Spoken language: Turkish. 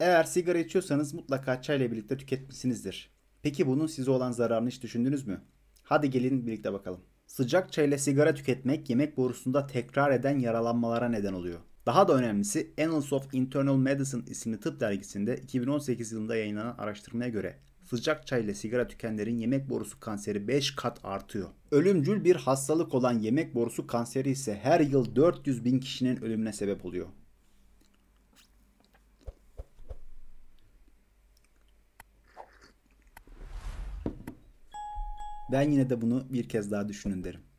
Eğer sigara içiyorsanız mutlaka çayla birlikte tüketmişsinizdir. Peki bunun size olan zararını hiç düşündünüz mü? Hadi gelin birlikte bakalım. Sıcak çayla sigara tüketmek yemek borusunda tekrar eden yaralanmalara neden oluyor. Daha da önemlisi Annals of Internal Medicine isimli tıp dergisinde 2018 yılında yayınlanan araştırmaya göre sıcak çay ile sigara tükenlerin yemek borusu kanseri 5 kat artıyor. Ölümcül bir hastalık olan yemek borusu kanseri ise her yıl 400 bin kişinin ölümüne sebep oluyor. Ben yine de bunu bir kez daha düşünün derim.